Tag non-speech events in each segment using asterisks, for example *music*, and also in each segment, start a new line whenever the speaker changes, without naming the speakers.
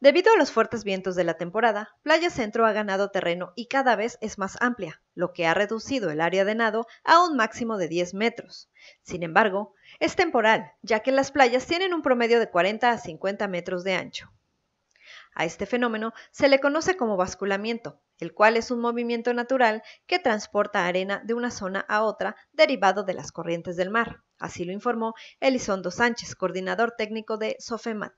Debido a los fuertes vientos de la temporada, Playa Centro ha ganado terreno y cada vez es más amplia, lo que ha reducido el área de nado a un máximo de 10 metros. Sin embargo, es temporal, ya que las playas tienen un promedio de 40 a 50 metros de ancho. A este fenómeno se le conoce como basculamiento, el cual es un movimiento natural que transporta arena de una zona a otra derivado de las corrientes del mar. Así lo informó Elizondo Sánchez, coordinador técnico de SOFEMAT.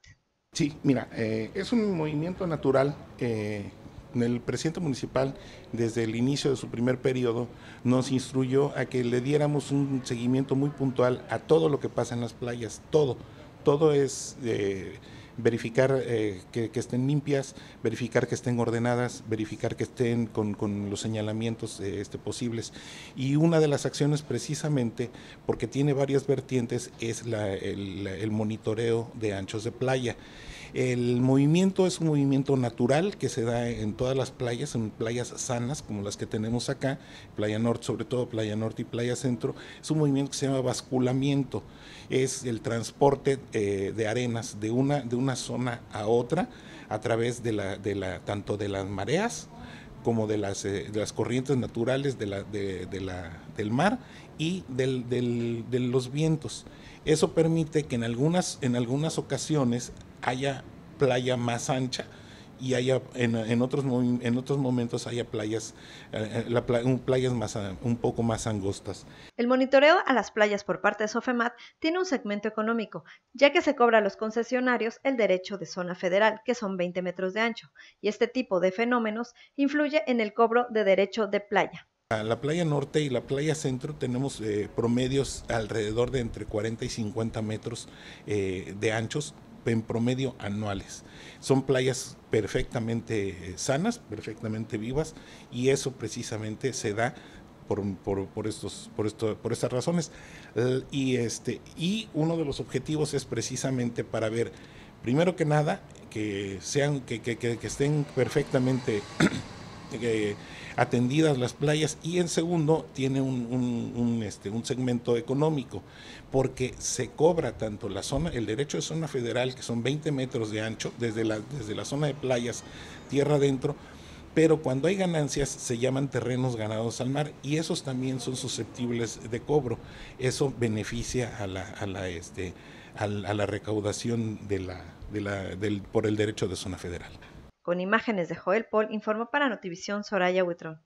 Sí, mira, eh, es un movimiento natural. Eh, el presidente municipal, desde el inicio de su primer periodo, nos instruyó a que le diéramos un seguimiento muy puntual a todo lo que pasa en las playas, todo, todo es... Eh, verificar eh, que, estén limpias, verificar que estén ordenadas, verificar que estén con, los señalamientos eh, este, posibles. Y una de las acciones precisamente, porque tiene varias vertientes, es el monitoreo de anchos de playa. El movimiento es un movimiento natural que se da en todas las playas, en playas sanas como las que tenemos acá, Playa Norte sobre todo, Playa Norte y Playa Centro. Es un movimiento que se llama basculamiento, es el transporte eh, de arenas de una, de una zona a otra a través de, la, de la, tanto de las mareas, como eh, de las, corrientes naturales de la, del mar y del, de los vientos. Eso permite que en algunas, en algunas ocasiones haya playa más ancha, y haya en, otros, en otros momentos haya playas, eh, eh, playas más, ah, un poco más angostas.
El monitoreo a las playas por parte de Sofemat tiene un segmento económico, ya que se cobra a los concesionarios el derecho de zona federal, que son 20 metros de ancho, y este tipo de fenómenos influye en el cobro de derecho de playa.
La playa norte y la playa centro tenemos eh, promedios alrededor de entre 40 y 50 metros de anchos en promedio anuales. Son playas perfectamente eh, sanas, perfectamente vivas y eso precisamente se da por, estos, por, esto, por estas razones. Y, este, y uno de los objetivos es precisamente para ver, primero que nada, que, sean, que, que, que, que estén perfectamente *clears throat* eh, atendidas las playas y en segundo tiene un, este, un segmento económico porque se cobra tanto la zona, el derecho de zona federal que son 20 metros de ancho desde la, desde la zona de playas tierra adentro pero cuando hay ganancias se llaman terrenos ganados al mar y esos también son susceptibles de cobro. Eso beneficia a la, a la, este, a la recaudación de la, de la, del, por el derecho de zona federal.
Con imágenes de Joel Paul, informó para Notivisión Soraya Huitrón.